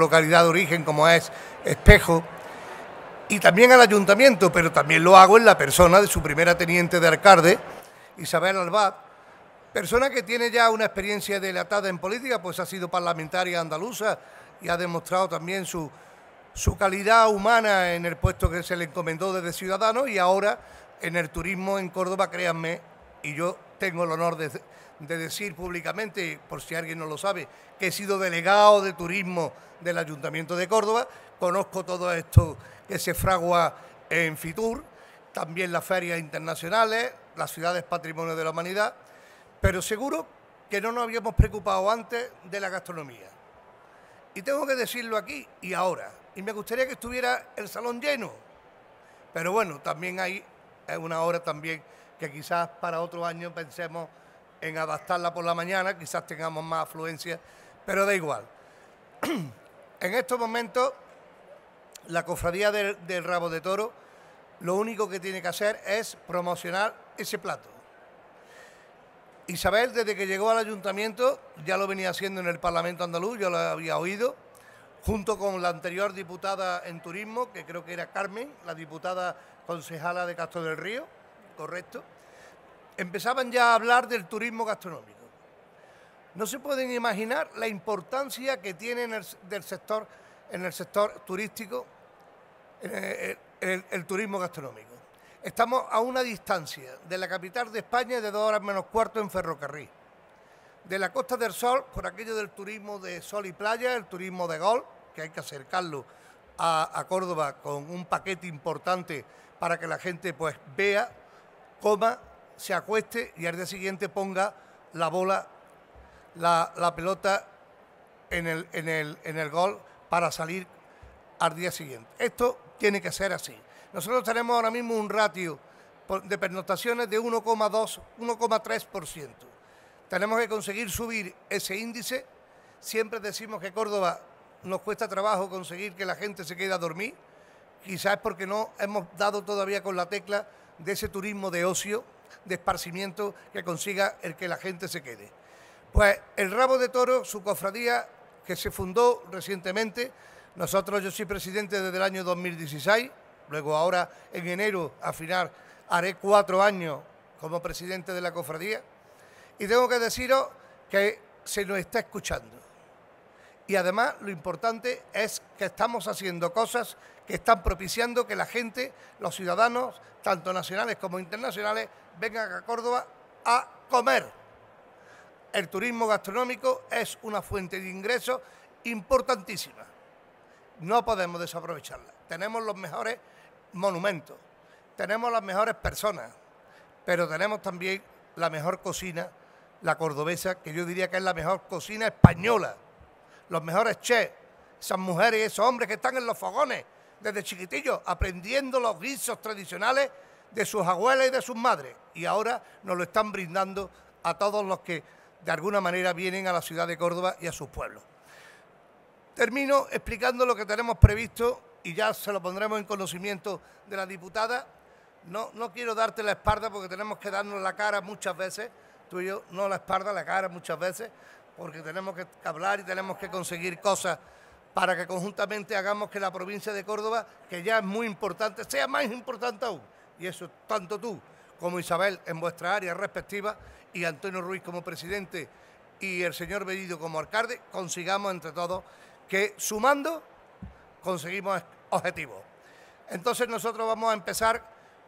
localidad de origen como es Espejo, y también al ayuntamiento, pero también lo hago en la persona de su primera teniente de alcalde, Isabel Alba, persona que tiene ya una experiencia delatada en política, pues ha sido parlamentaria andaluza y ha demostrado también su, su calidad humana en el puesto que se le encomendó desde Ciudadanos y ahora en el turismo en Córdoba, créanme, y yo tengo el honor de, decir públicamente, por si alguien no lo sabe, que he sido delegado de turismo del Ayuntamiento de Córdoba, conozco todo esto que se fragua en Fitur, también las ferias internacionales, las ciudades patrimonio de la humanidad, pero seguro que no nos habíamos preocupado antes de la gastronomía. Y tengo que decirlo aquí y ahora, y me gustaría que estuviera el salón lleno, pero bueno, también hay una hora también que quizás para otro año pensemos en adaptarla por la mañana, quizás tengamos más afluencia, pero da igual. en estos momentos, la cofradía del, rabo de toro lo único que tiene que hacer es promocionar ese plato. Isabel, desde que llegó al ayuntamiento, ya lo venía haciendo en el Parlamento andaluz, yo lo había oído, junto con la anterior diputada en turismo, que creo que era Carmen, la diputada concejala de Castro del Río, correcto, empezaban ya a hablar del turismo gastronómico. No se pueden imaginar la importancia que tiene en el, del sector, en el sector turístico eh, eh, el, turismo gastronómico. Estamos a una distancia de la capital de España de dos horas menos cuarto en ferrocarril. De la Costa del Sol, por aquello del turismo de sol y playa, el turismo de gol, que hay que acercarlo a, a, Córdoba con un paquete importante para que la gente pues vea coma, se acueste y al día siguiente ponga la bola, la, pelota en el, en, el, en el gol para salir al día siguiente. Esto tiene que ser así. Nosotros tenemos ahora mismo un ratio de pernotaciones de 1,2, 1,3%. Tenemos que conseguir subir ese índice. Siempre decimos que Córdoba nos cuesta trabajo conseguir que la gente se quede a dormir. Quizás porque no hemos dado todavía con la tecla de ese turismo de ocio, de esparcimiento que consiga el que la gente se quede. Pues el Rabo de Toro, su cofradía que se fundó recientemente, nosotros yo soy presidente desde el año 2016, luego ahora en enero a final haré cuatro años como presidente de la cofradía y tengo que deciros que se nos está escuchando y además lo importante es que estamos haciendo cosas que están propiciando que la gente, los ciudadanos, tanto nacionales como internacionales, vengan a Córdoba a comer. El turismo gastronómico es una fuente de ingresos importantísima. No podemos desaprovecharla. Tenemos los mejores monumentos, tenemos las mejores personas, pero tenemos también la mejor cocina, la cordobesa, que yo diría que es la mejor cocina española los mejores chefs, esas mujeres y esos hombres que están en los fogones desde chiquitillos, aprendiendo los guisos tradicionales de sus abuelas y de sus madres. Y ahora nos lo están brindando a todos los que de alguna manera vienen a la ciudad de Córdoba y a sus pueblos. Termino explicando lo que tenemos previsto y ya se lo pondremos en conocimiento de la diputada. No, no quiero darte la espalda porque tenemos que darnos la cara muchas veces, tú y yo, no la espalda, la cara muchas veces, porque tenemos que hablar y tenemos que conseguir cosas para que conjuntamente hagamos que la provincia de Córdoba, que ya es muy importante, sea más importante aún. Y eso tanto tú como Isabel en vuestra área respectiva y Antonio Ruiz como presidente y el señor Bellido como alcalde, consigamos entre todos que sumando conseguimos objetivos. Entonces nosotros vamos a empezar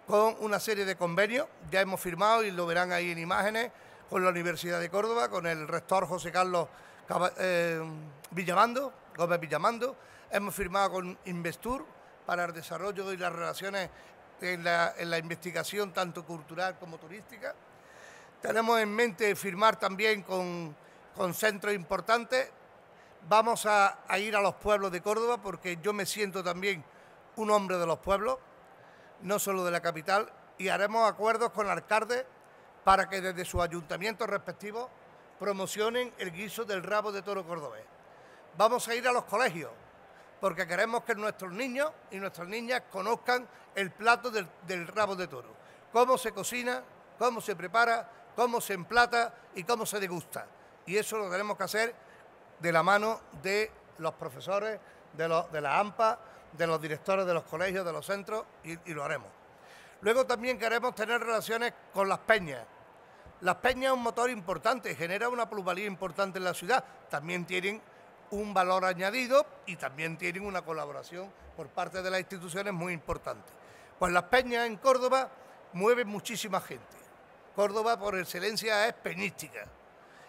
con una serie de convenios, ya hemos firmado y lo verán ahí en imágenes, con la Universidad de Córdoba, con el rector José Carlos eh, Villamando, Gómez Villamando. Hemos firmado con Investur para el desarrollo y las relaciones en la, investigación tanto cultural como turística. Tenemos en mente firmar también con, centros importantes. Vamos a, ir a los pueblos de Córdoba porque yo me siento también un hombre de los pueblos, no solo de la capital, y haremos acuerdos con alcaldes para que desde sus ayuntamientos respectivos promocionen el guiso del rabo de toro cordobés. Vamos a ir a los colegios, porque queremos que nuestros niños y nuestras niñas conozcan el plato del, rabo de toro, cómo se cocina, cómo se prepara, cómo se emplata y cómo se degusta. Y eso lo tenemos que hacer de la mano de los profesores, de, la AMPA, de los directores de los colegios, de los centros, y lo haremos. Luego también queremos tener relaciones con las peñas, las peñas es un motor importante, genera una plusvalía importante en la ciudad. También tienen un valor añadido y también tienen una colaboración por parte de las instituciones muy importante. Pues las peñas en Córdoba mueven muchísima gente. Córdoba por excelencia es peñística.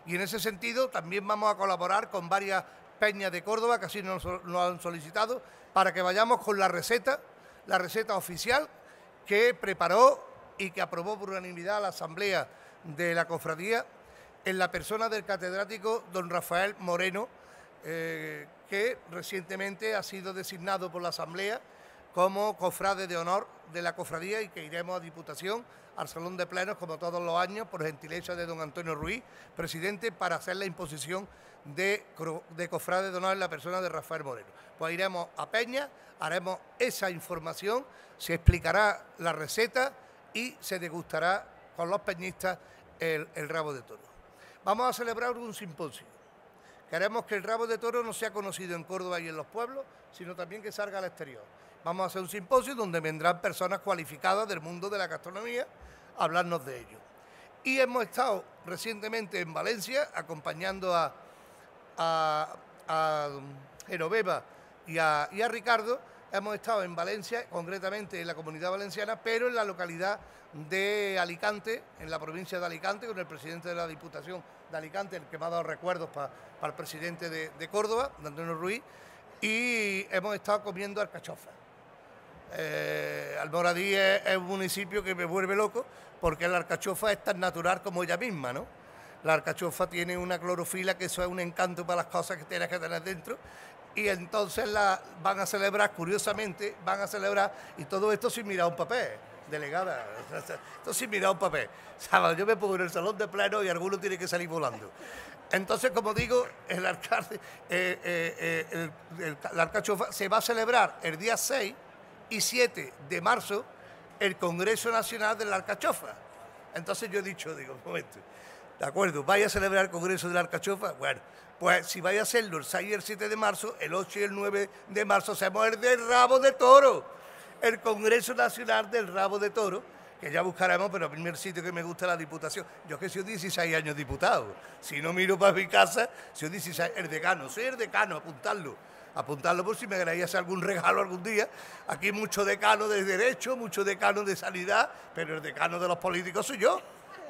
Y en ese sentido también vamos a colaborar con varias peñas de Córdoba que así nos han solicitado para que vayamos con la receta, la receta oficial que preparó y que aprobó por unanimidad la Asamblea de la cofradía en la persona del catedrático don Rafael Moreno, eh, que recientemente ha sido designado por la Asamblea como cofrade de honor de la cofradía y que iremos a Diputación, al Salón de Plenos, como todos los años, por gentileza de don Antonio Ruiz, presidente, para hacer la imposición de, de cofrade de honor en la persona de Rafael Moreno. Pues iremos a Peña, haremos esa información, se explicará la receta y se degustará con los peñistas el, rabo de toro. Vamos a celebrar un simposio. Queremos que el rabo de toro no sea conocido en Córdoba y en los pueblos, sino también que salga al exterior. Vamos a hacer un simposio donde vendrán personas cualificadas del mundo de la gastronomía a hablarnos de ello. Y hemos estado recientemente en Valencia acompañando a, a, a y a, y a Ricardo hemos estado en Valencia, concretamente en la comunidad valenciana, pero en la localidad de Alicante, en la provincia de Alicante, con el presidente de la Diputación de Alicante, el que me ha dado recuerdos para el presidente de, Córdoba, Antonio Ruiz, y hemos estado comiendo arcachofa. ...Alboradí eh, Almoradí es, un municipio que me vuelve loco porque la arcachofa es tan natural como ella misma, ¿no? La arcachofa tiene una clorofila que eso es un encanto para las cosas que tienes que tener dentro y entonces la van a celebrar, curiosamente, van a celebrar, y todo esto sin mirar un papel, delegada, esto sin mirar un papel. Yo me pongo en el salón de pleno y alguno tiene que salir volando. Entonces, como digo, el alcalde, eh, eh, eh, el, la alcachofa se va a celebrar el día 6 y 7 de marzo el Congreso Nacional del la Alcachofa. Entonces yo he dicho, digo, un momento, ¿De acuerdo? ¿Vaya a celebrar el Congreso de la Arcachofa? Bueno, pues si vaya a hacerlo el 6 y el 7 de marzo, el 8 y el 9 de marzo muerde el del rabo de toro, el Congreso Nacional del Rabo de Toro, que ya buscaremos, pero el primer sitio que me gusta es la Diputación. Yo que soy 16 años diputado, si no miro para mi casa, soy 16, el decano, soy el decano, apuntarlo. Apuntarlo por si me queréis algún regalo algún día. Aquí mucho decano de derecho, mucho decano de sanidad, pero el decano de los políticos soy yo.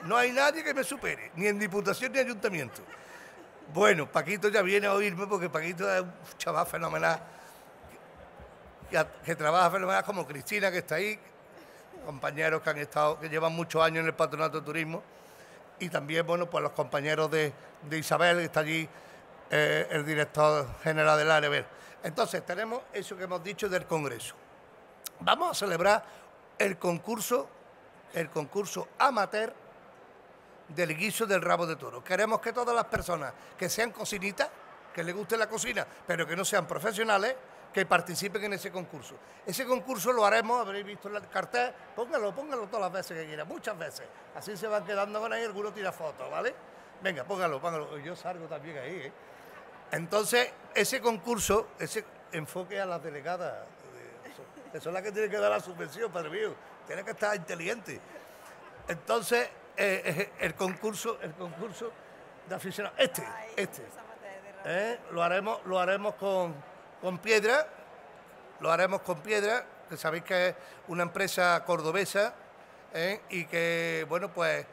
No hay nadie que me supere, ni en diputación ni ayuntamiento. Bueno, Paquito ya viene a oírme porque Paquito es un chaval fenomenal, que, que trabaja fenomenal como Cristina, que está ahí, compañeros que han estado, que llevan muchos años en el patronato de turismo, y también, bueno, pues los compañeros de, Isabel, que está allí eh, el director general del Área Entonces, tenemos eso que hemos dicho del Congreso. Vamos a celebrar el concurso, el concurso amateur del guiso del rabo de toro. Queremos que todas las personas que sean cocinitas, que les guste la cocina, pero que no sean profesionales, que participen en ese concurso. Ese concurso lo haremos, habréis visto el cartel, póngalo, póngalo todas las veces que quiera muchas veces. Así se van quedando con ahí, alguno tira fotos, ¿vale? Venga, póngalo, póngalo. Yo salgo también ahí, ¿eh? Entonces, ese concurso, ese enfoque a las delegadas, eh, que son las que tienen que dar la subvención, padre mío, tienen que estar inteligente... Entonces, eh, eh, el concurso, el concurso de aficionados. Este, este. Eh, lo haremos, lo haremos con, piedra, lo haremos con piedra, que sabéis que es una empresa cordobesa y que, bueno, pues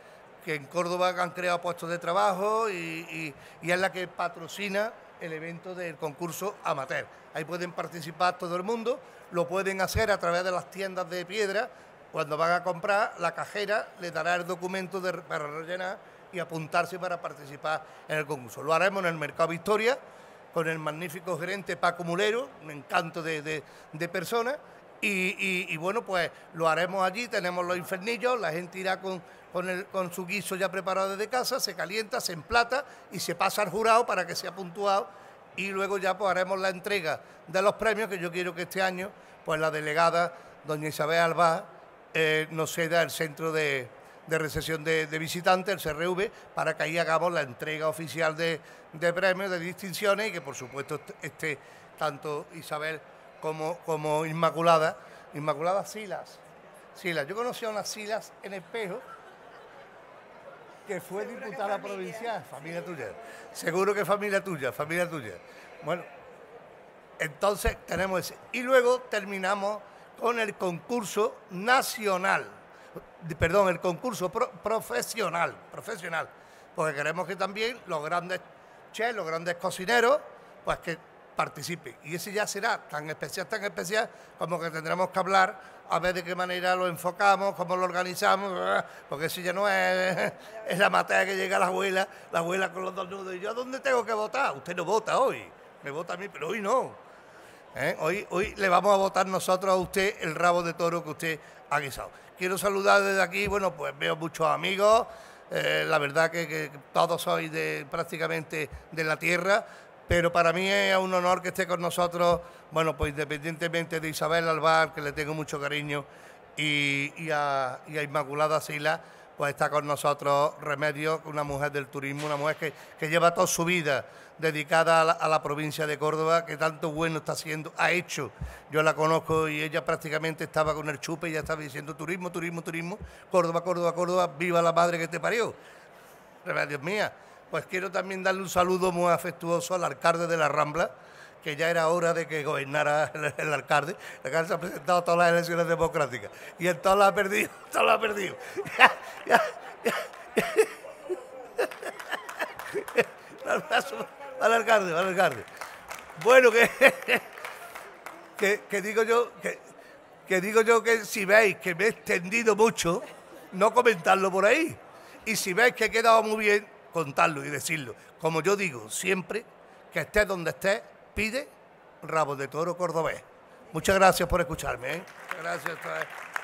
que en Córdoba han creado puestos de trabajo y, es la que patrocina el evento del concurso amateur. Ahí pueden participar todo el mundo, lo pueden hacer a través de las tiendas de piedra, cuando van a comprar, la cajera le dará el documento para rellenar y apuntarse para participar en el concurso. Lo haremos en el Mercado Victoria con el magnífico gerente Paco Mulero, un encanto de, de, personas. Y, bueno, pues lo haremos allí, tenemos los infernillos, la gente irá con, con, con su guiso ya preparado desde casa, se calienta, se emplata y se pasa al jurado para que sea puntuado y luego ya pues haremos la entrega de los premios que yo quiero que este año, pues la delegada doña Isabel Alba eh, nos ceda el centro de, recepción de, visitantes, el CRV, para que ahí hagamos la entrega oficial de, premios, de distinciones y que por supuesto esté tanto Isabel como, como Inmaculada. Inmaculada Silas. Silas. Yo conocí a una Silas en espejo que fue diputada provincial, familia tuya. Seguro que familia tuya, familia tuya. Bueno, entonces tenemos ese. Y luego terminamos con el concurso nacional, perdón, el concurso profesional, profesional, porque queremos que también los grandes chefs, los grandes cocineros, pues que participen. Y ese ya será tan especial, tan especial, como que tendremos que hablar a ver de qué manera lo enfocamos, cómo lo organizamos, ah, porque si ya no es, es la materia que llega la abuela, la abuela con los dos nudos, y yo, ¿dónde tengo que votar? Usted no vota hoy, me vota a mí, pero hoy no. ¿Eh? Hoy, hoy le vamos a votar nosotros a usted el rabo de toro que usted ha guisado. Quiero saludar desde aquí, bueno, pues veo muchos amigos, eh, la verdad que, todos sois de, prácticamente de la tierra, pero para mí es un honor que esté con nosotros, bueno, pues independientemente de Isabel Alvar, que le tengo mucho cariño, y, a, y a Inmaculada Sila pues está con nosotros Remedio, una mujer del turismo, una mujer que, lleva toda su vida dedicada a la, provincia de Córdoba, que tanto bueno está haciendo, ha hecho. Yo la conozco y ella prácticamente estaba con el chupe y ya estaba diciendo turismo, turismo, turismo, Córdoba, Córdoba, Córdoba, viva la madre que te parió. Remedios mía. Pues quiero también darle un saludo muy afectuoso al alcalde de la Rambla, que ya era hora de que gobernara el, alcalde. El alcalde se ha presentado a todas las elecciones democráticas y en todas las ha perdido, todas las ha perdido. alcalde, al alcalde. Bueno, que, que, digo yo, que, que digo yo que si veis que me he extendido mucho, no comentarlo por ahí. Y si veis que he quedado muy bien, contarlo y decirlo. Como yo digo siempre, que estés donde estés, Pide Rabo de Toro Cordobés. Muchas gracias por escucharme. ¿eh? Gracias.